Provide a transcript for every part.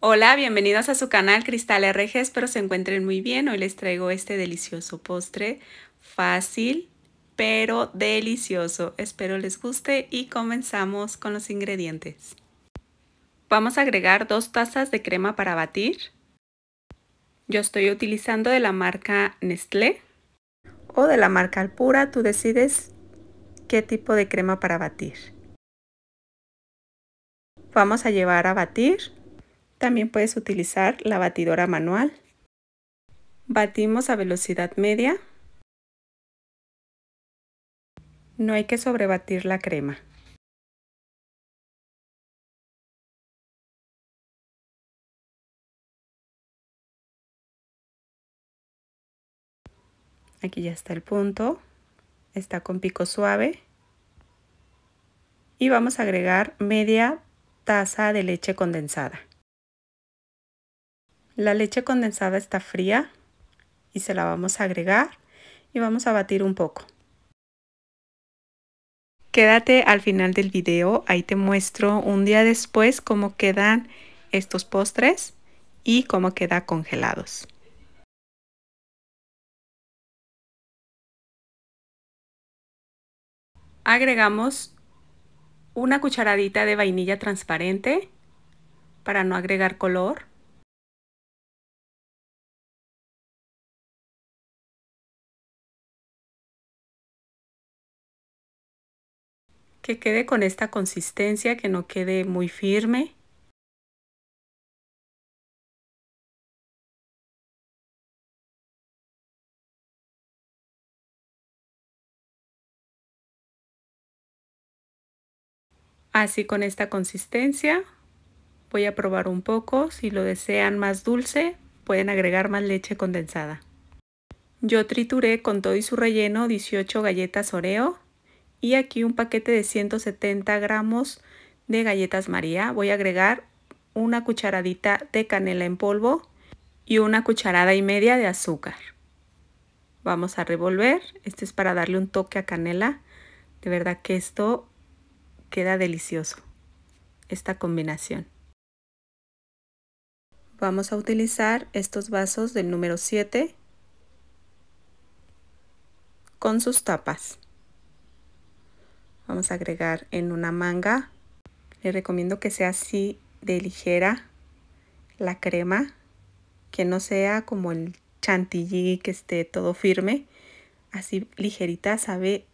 Hola, bienvenidos a su canal Cristal RG, espero se encuentren muy bien. Hoy les traigo este delicioso postre, fácil pero delicioso. Espero les guste y comenzamos con los ingredientes. Vamos a agregar dos tazas de crema para batir. Yo estoy utilizando de la marca Nestlé o de la marca Alpura, tú decides qué tipo de crema para batir. Vamos a llevar a batir también puedes utilizar la batidora manual. Batimos a velocidad media. No hay que sobrebatir la crema. Aquí ya está el punto. Está con pico suave. Y vamos a agregar media taza de leche condensada. La leche condensada está fría y se la vamos a agregar y vamos a batir un poco. Quédate al final del video, ahí te muestro un día después cómo quedan estos postres y cómo queda congelados. Agregamos una cucharadita de vainilla transparente para no agregar color. que quede con esta consistencia, que no quede muy firme. Así con esta consistencia voy a probar un poco. Si lo desean más dulce, pueden agregar más leche condensada. Yo trituré con todo y su relleno 18 galletas Oreo y aquí un paquete de 170 gramos de galletas María. Voy a agregar una cucharadita de canela en polvo y una cucharada y media de azúcar. Vamos a revolver. Esto es para darle un toque a canela. De verdad que esto queda delicioso, esta combinación. Vamos a utilizar estos vasos del número 7 con sus tapas vamos a agregar en una manga. Le recomiendo que sea así de ligera la crema, que no sea como el chantilly que esté todo firme. Así ligerita sabe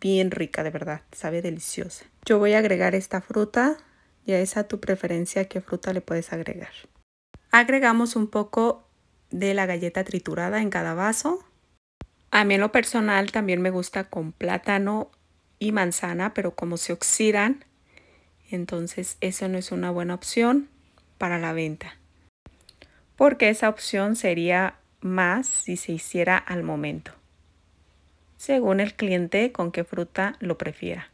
bien rica de verdad, sabe deliciosa. Yo voy a agregar esta fruta, ya es a tu preferencia qué fruta le puedes agregar. Agregamos un poco de la galleta triturada en cada vaso. A mí en lo personal también me gusta con plátano y manzana, pero como se oxidan, entonces eso no es una buena opción para la venta. Porque esa opción sería más si se hiciera al momento, según el cliente con qué fruta lo prefiera.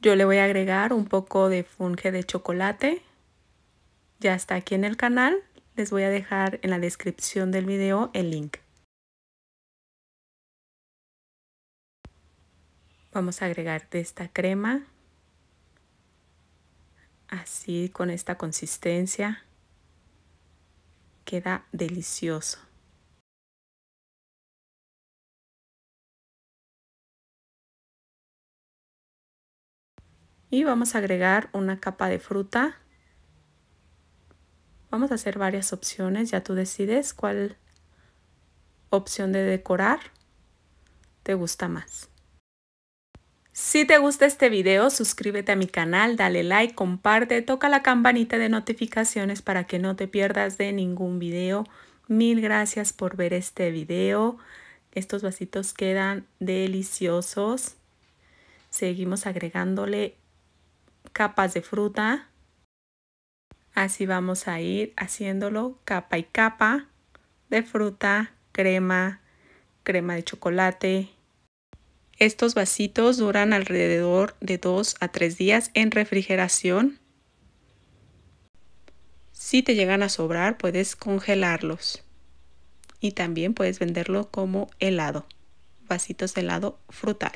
Yo le voy a agregar un poco de funge de chocolate. Ya está aquí en el canal les voy a dejar en la descripción del video el link. Vamos a agregar de esta crema, así con esta consistencia, queda delicioso. Y vamos a agregar una capa de fruta Vamos a hacer varias opciones, ya tú decides cuál opción de decorar te gusta más. Si te gusta este video, suscríbete a mi canal, dale like, comparte, toca la campanita de notificaciones para que no te pierdas de ningún video. Mil gracias por ver este video. Estos vasitos quedan deliciosos. Seguimos agregándole capas de fruta. Así vamos a ir haciéndolo capa y capa de fruta, crema, crema de chocolate. Estos vasitos duran alrededor de 2 a 3 días en refrigeración. Si te llegan a sobrar puedes congelarlos y también puedes venderlo como helado, vasitos de helado frutal.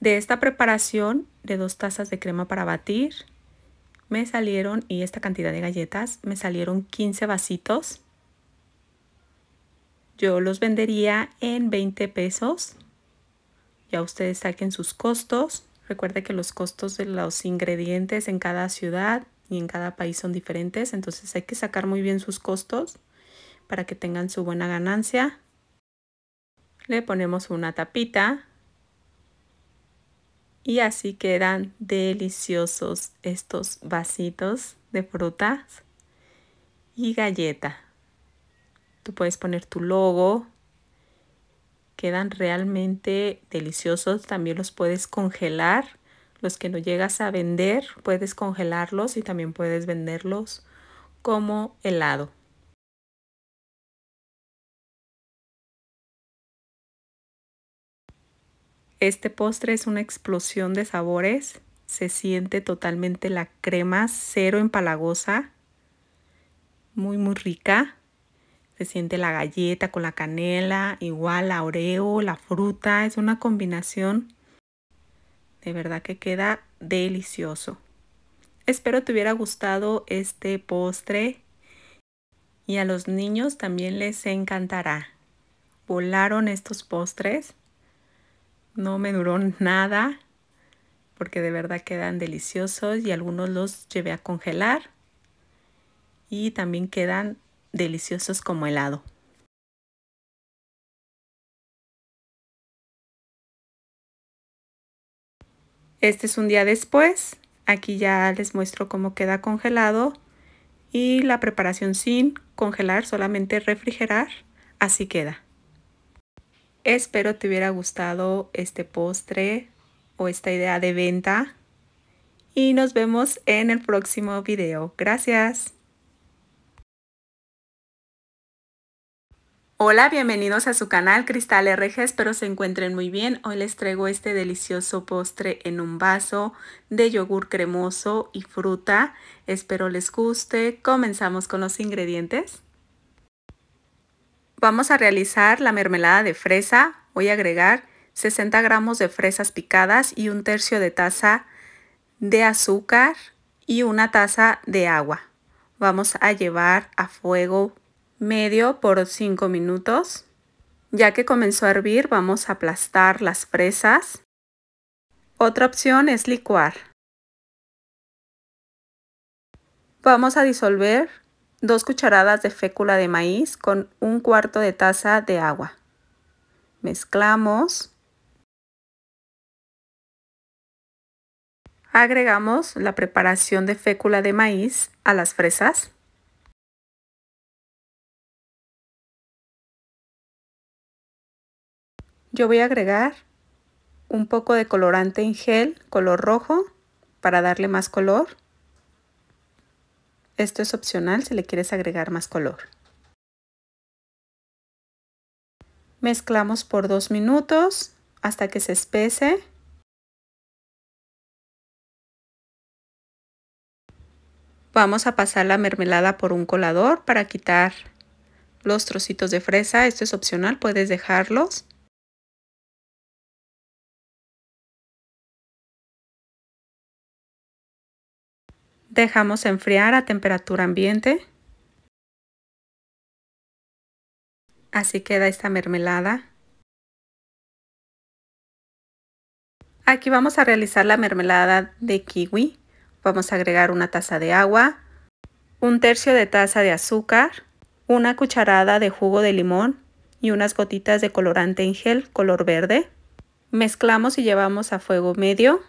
De esta preparación de dos tazas de crema para batir, me salieron, y esta cantidad de galletas, me salieron 15 vasitos. Yo los vendería en 20 pesos. Ya ustedes saquen sus costos. Recuerde que los costos de los ingredientes en cada ciudad y en cada país son diferentes. Entonces hay que sacar muy bien sus costos para que tengan su buena ganancia. Le ponemos una tapita y así quedan deliciosos estos vasitos de frutas y galleta. Tú puedes poner tu logo. Quedan realmente deliciosos. También los puedes congelar. Los que no llegas a vender, puedes congelarlos y también puedes venderlos como helado. Este postre es una explosión de sabores. Se siente totalmente la crema, cero empalagosa. Muy, muy rica. Se siente la galleta con la canela, igual la oreo, la fruta. Es una combinación de verdad que queda delicioso. Espero te hubiera gustado este postre y a los niños también les encantará. Volaron estos postres. No me duró nada porque de verdad quedan deliciosos y algunos los llevé a congelar y también quedan deliciosos como helado. Este es un día después. Aquí ya les muestro cómo queda congelado y la preparación sin congelar, solamente refrigerar. Así queda. Espero te hubiera gustado este postre o esta idea de venta. Y nos vemos en el próximo video. Gracias. Hola, bienvenidos a su canal Cristal RG, espero se encuentren muy bien. Hoy les traigo este delicioso postre en un vaso de yogur cremoso y fruta. Espero les guste. Comenzamos con los ingredientes. Vamos a realizar la mermelada de fresa. Voy a agregar 60 gramos de fresas picadas y un tercio de taza de azúcar y una taza de agua. Vamos a llevar a fuego medio por 5 minutos. Ya que comenzó a hervir, vamos a aplastar las fresas. Otra opción es licuar. Vamos a disolver 2 cucharadas de fécula de maíz con un cuarto de taza de agua. Mezclamos. Agregamos la preparación de fécula de maíz a las fresas. Yo voy a agregar un poco de colorante en gel, color rojo, para darle más color. Esto es opcional si le quieres agregar más color. Mezclamos por dos minutos hasta que se espese. Vamos a pasar la mermelada por un colador para quitar los trocitos de fresa. Esto es opcional, puedes dejarlos. Dejamos enfriar a temperatura ambiente. Así queda esta mermelada. Aquí vamos a realizar la mermelada de kiwi. Vamos a agregar una taza de agua, un tercio de taza de azúcar, una cucharada de jugo de limón y unas gotitas de colorante en gel color verde. Mezclamos y llevamos a fuego medio.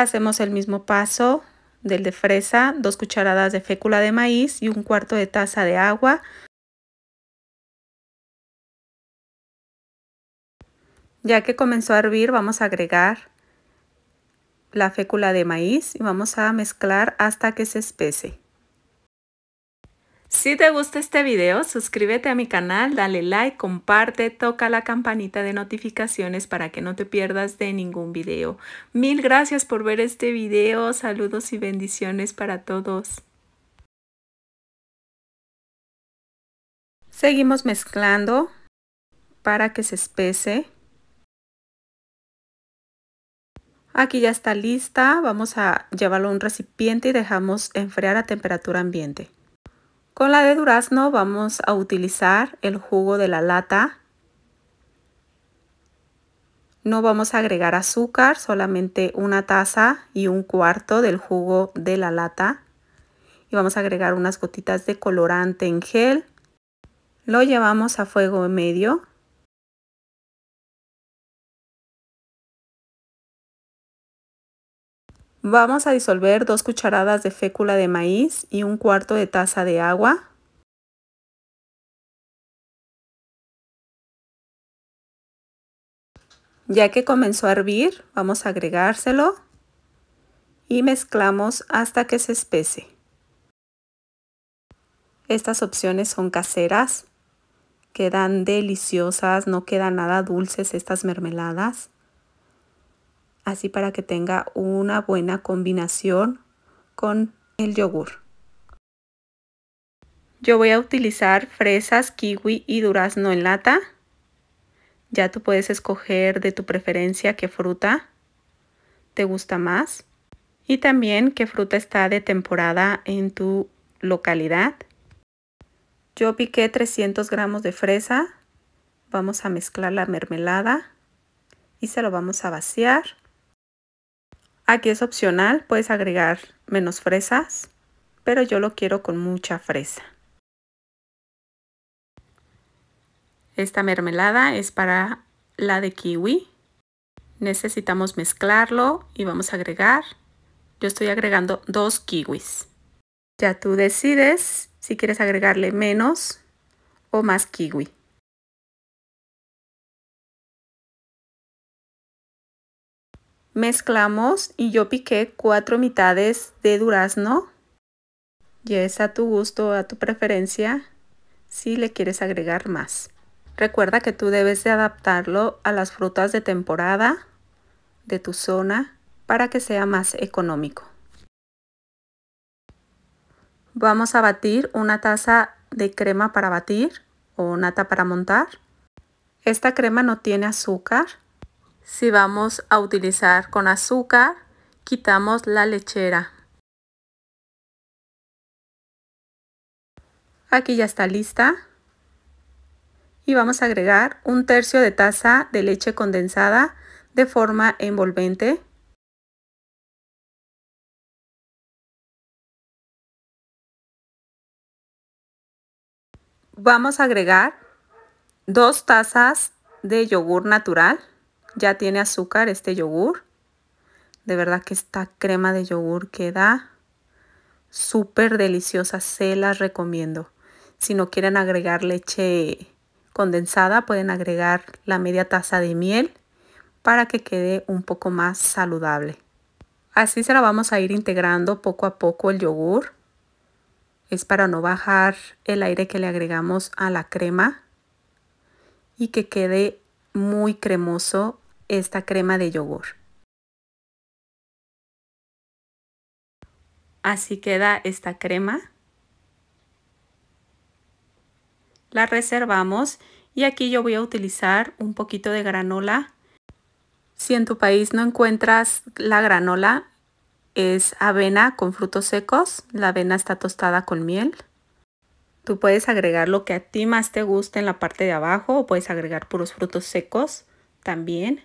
Hacemos el mismo paso del de fresa, dos cucharadas de fécula de maíz y un cuarto de taza de agua. Ya que comenzó a hervir, vamos a agregar la fécula de maíz y vamos a mezclar hasta que se espese. Si te gusta este video, suscríbete a mi canal, dale like, comparte, toca la campanita de notificaciones para que no te pierdas de ningún video. Mil gracias por ver este video, saludos y bendiciones para todos. Seguimos mezclando para que se espese. Aquí ya está lista, vamos a llevarlo a un recipiente y dejamos enfriar a temperatura ambiente. Con la de durazno vamos a utilizar el jugo de la lata. No vamos a agregar azúcar, solamente una taza y un cuarto del jugo de la lata. Y vamos a agregar unas gotitas de colorante en gel. Lo llevamos a fuego medio Vamos a disolver dos cucharadas de fécula de maíz y un cuarto de taza de agua. Ya que comenzó a hervir, vamos a agregárselo y mezclamos hasta que se espese. Estas opciones son caseras, quedan deliciosas, no quedan nada dulces estas mermeladas así para que tenga una buena combinación con el yogur. Yo voy a utilizar fresas, kiwi y durazno en lata. Ya tú puedes escoger de tu preferencia qué fruta te gusta más y también qué fruta está de temporada en tu localidad. Yo piqué 300 gramos de fresa. Vamos a mezclar la mermelada y se lo vamos a vaciar. Aquí es opcional, puedes agregar menos fresas, pero yo lo quiero con mucha fresa. Esta mermelada es para la de kiwi. Necesitamos mezclarlo y vamos a agregar. Yo estoy agregando dos kiwis. Ya tú decides si quieres agregarle menos o más kiwi. Mezclamos y yo piqué cuatro mitades de durazno. Ya es a tu gusto, a tu preferencia, si le quieres agregar más. Recuerda que tú debes de adaptarlo a las frutas de temporada de tu zona para que sea más económico. Vamos a batir una taza de crema para batir o nata para montar. Esta crema no tiene azúcar, si vamos a utilizar con azúcar, quitamos la lechera. Aquí ya está lista. Y vamos a agregar un tercio de taza de leche condensada de forma envolvente. Vamos a agregar dos tazas de yogur natural. Ya tiene azúcar este yogur. De verdad que esta crema de yogur queda súper deliciosa. Se las recomiendo. Si no quieren agregar leche condensada, pueden agregar la media taza de miel para que quede un poco más saludable. Así se la vamos a ir integrando poco a poco el yogur. Es para no bajar el aire que le agregamos a la crema y que quede muy cremoso esta crema de yogur. Así queda esta crema. La reservamos y aquí yo voy a utilizar un poquito de granola. Si en tu país no encuentras la granola, es avena con frutos secos. La avena está tostada con miel. Tú puedes agregar lo que a ti más te guste en la parte de abajo o puedes agregar puros frutos secos también.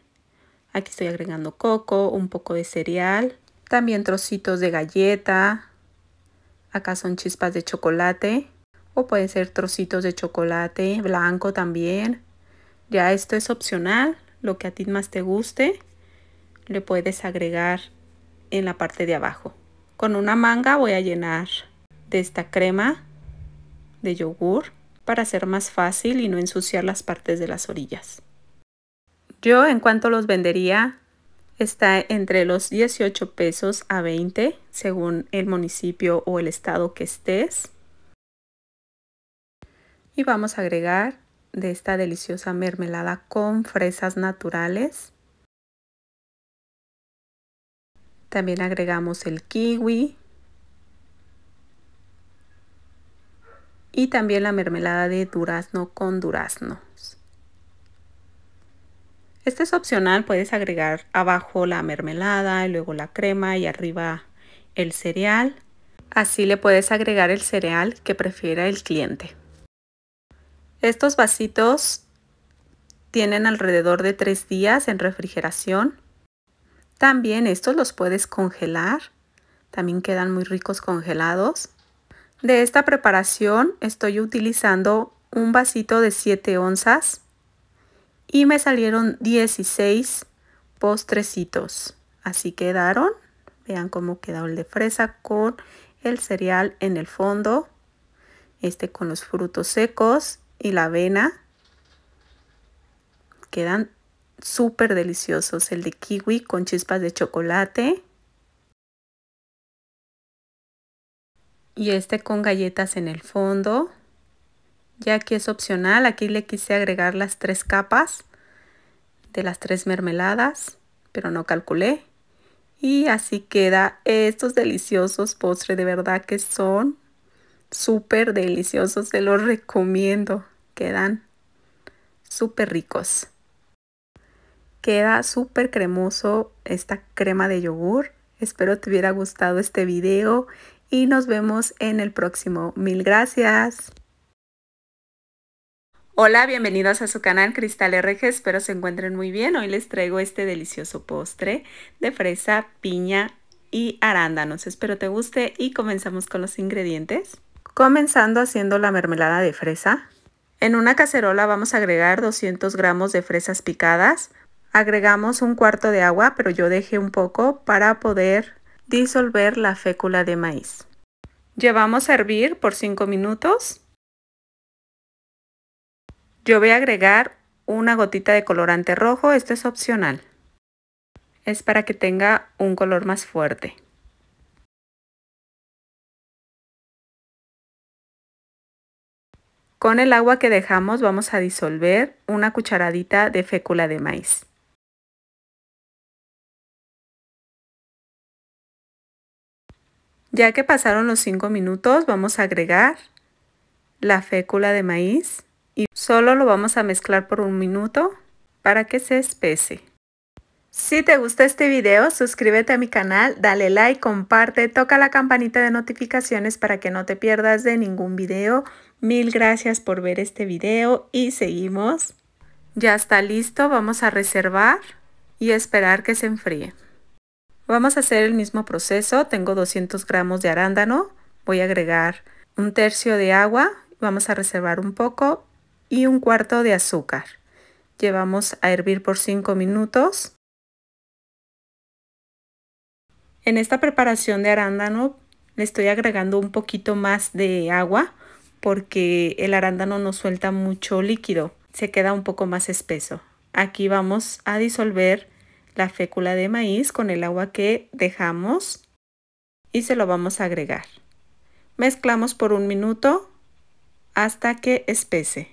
Aquí estoy agregando coco, un poco de cereal, también trocitos de galleta. Acá son chispas de chocolate o pueden ser trocitos de chocolate blanco también. Ya esto es opcional, lo que a ti más te guste le puedes agregar en la parte de abajo. Con una manga voy a llenar de esta crema de yogur para hacer más fácil y no ensuciar las partes de las orillas. Yo en cuanto los vendería está entre los 18 pesos a 20 según el municipio o el estado que estés. Y vamos a agregar de esta deliciosa mermelada con fresas naturales. También agregamos el kiwi. Y también la mermelada de durazno con durazno. Este es opcional, puedes agregar abajo la mermelada y luego la crema y arriba el cereal. Así le puedes agregar el cereal que prefiera el cliente. Estos vasitos tienen alrededor de 3 días en refrigeración. También estos los puedes congelar. También quedan muy ricos congelados. De esta preparación estoy utilizando un vasito de 7 onzas y me salieron 16 postrecitos. Así quedaron. Vean cómo quedó el de fresa con el cereal en el fondo. Este con los frutos secos y la avena. Quedan súper deliciosos. El de kiwi con chispas de chocolate. Y este con galletas en el fondo. Ya aquí es opcional, aquí le quise agregar las tres capas de las tres mermeladas, pero no calculé. Y así queda estos deliciosos postres, de verdad que son súper deliciosos, se los recomiendo, quedan súper ricos. Queda súper cremoso esta crema de yogur. Espero te hubiera gustado este video y nos vemos en el próximo. Mil gracias. Hola, bienvenidos a su canal Cristal RG, espero se encuentren muy bien. Hoy les traigo este delicioso postre de fresa, piña y arándanos. Espero te guste y comenzamos con los ingredientes. Comenzando haciendo la mermelada de fresa. En una cacerola vamos a agregar 200 gramos de fresas picadas. Agregamos un cuarto de agua, pero yo dejé un poco para poder disolver la fécula de maíz. Llevamos a hervir por 5 minutos. Yo voy a agregar una gotita de colorante rojo, esto es opcional. Es para que tenga un color más fuerte. Con el agua que dejamos vamos a disolver una cucharadita de fécula de maíz. Ya que pasaron los 5 minutos vamos a agregar la fécula de maíz y solo lo vamos a mezclar por un minuto para que se espese. Si te gusta este video, suscríbete a mi canal, dale like, comparte, toca la campanita de notificaciones para que no te pierdas de ningún video. Mil gracias por ver este video y seguimos. Ya está listo, vamos a reservar y esperar que se enfríe. Vamos a hacer el mismo proceso, tengo 200 gramos de arándano, voy a agregar un tercio de agua, vamos a reservar un poco y un cuarto de azúcar. Llevamos a hervir por 5 minutos. En esta preparación de arándano le estoy agregando un poquito más de agua porque el arándano no suelta mucho líquido, se queda un poco más espeso. Aquí vamos a disolver la fécula de maíz con el agua que dejamos y se lo vamos a agregar. Mezclamos por un minuto hasta que espese.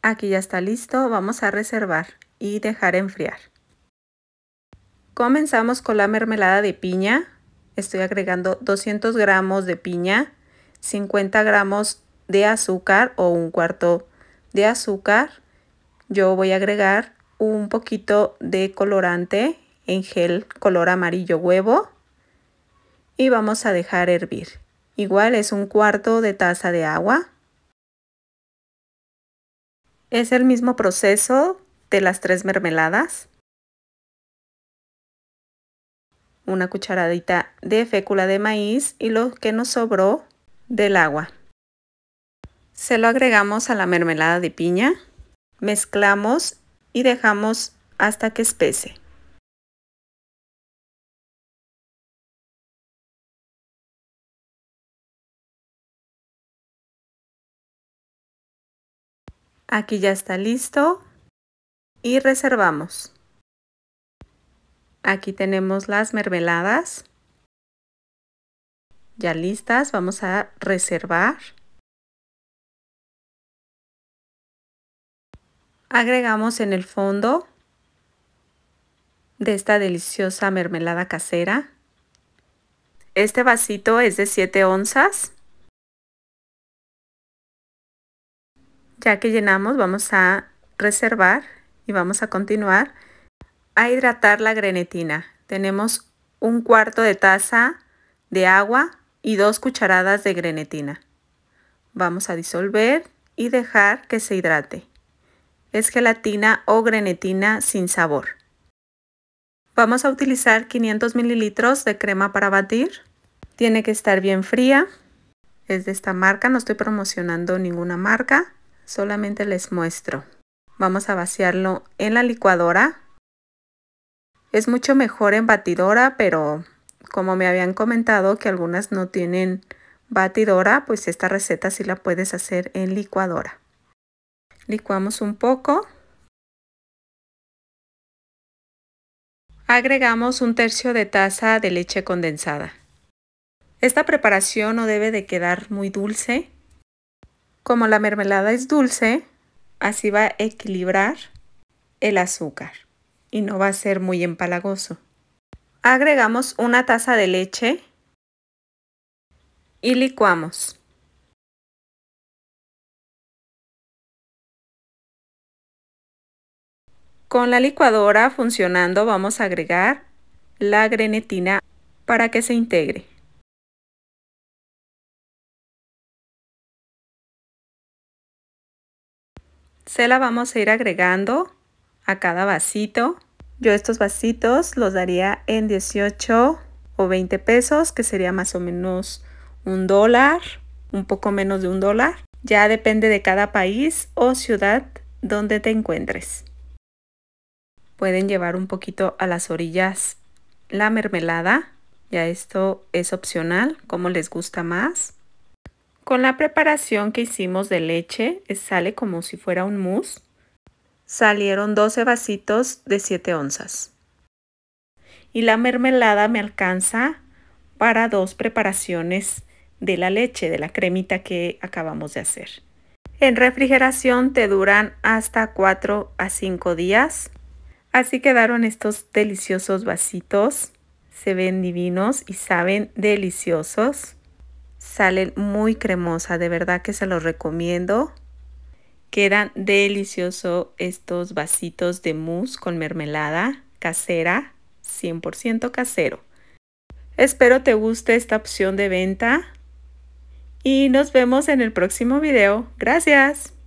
Aquí ya está listo, vamos a reservar y dejar enfriar. Comenzamos con la mermelada de piña. Estoy agregando 200 gramos de piña, 50 gramos de azúcar o un cuarto de azúcar. Yo voy a agregar un poquito de colorante en gel color amarillo huevo y vamos a dejar hervir. Igual es un cuarto de taza de agua. Es el mismo proceso de las tres mermeladas. Una cucharadita de fécula de maíz y lo que nos sobró del agua. Se lo agregamos a la mermelada de piña, mezclamos y dejamos hasta que espese. Aquí ya está listo y reservamos. Aquí tenemos las mermeladas ya listas. Vamos a reservar. Agregamos en el fondo de esta deliciosa mermelada casera. Este vasito es de 7 onzas. Ya que llenamos vamos a reservar y vamos a continuar a hidratar la grenetina. Tenemos un cuarto de taza de agua y dos cucharadas de grenetina. Vamos a disolver y dejar que se hidrate. Es gelatina o grenetina sin sabor. Vamos a utilizar 500 mililitros de crema para batir. Tiene que estar bien fría. Es de esta marca, no estoy promocionando ninguna marca solamente les muestro. Vamos a vaciarlo en la licuadora. Es mucho mejor en batidora, pero como me habían comentado que algunas no tienen batidora, pues esta receta sí la puedes hacer en licuadora. Licuamos un poco. Agregamos un tercio de taza de leche condensada. Esta preparación no debe de quedar muy dulce, como la mermelada es dulce, así va a equilibrar el azúcar y no va a ser muy empalagoso. Agregamos una taza de leche y licuamos. Con la licuadora funcionando vamos a agregar la grenetina para que se integre. Se la vamos a ir agregando a cada vasito. Yo estos vasitos los daría en 18 o 20 pesos, que sería más o menos un dólar, un poco menos de un dólar. Ya depende de cada país o ciudad donde te encuentres. Pueden llevar un poquito a las orillas la mermelada. Ya esto es opcional, como les gusta más. Con la preparación que hicimos de leche, eh, sale como si fuera un mousse. Salieron 12 vasitos de 7 onzas. Y la mermelada me alcanza para dos preparaciones de la leche, de la cremita que acabamos de hacer. En refrigeración te duran hasta 4 a 5 días. Así quedaron estos deliciosos vasitos. Se ven divinos y saben deliciosos salen muy cremosa, de verdad que se los recomiendo. Quedan delicioso estos vasitos de mousse con mermelada casera, 100% casero. Espero te guste esta opción de venta y nos vemos en el próximo video. Gracias.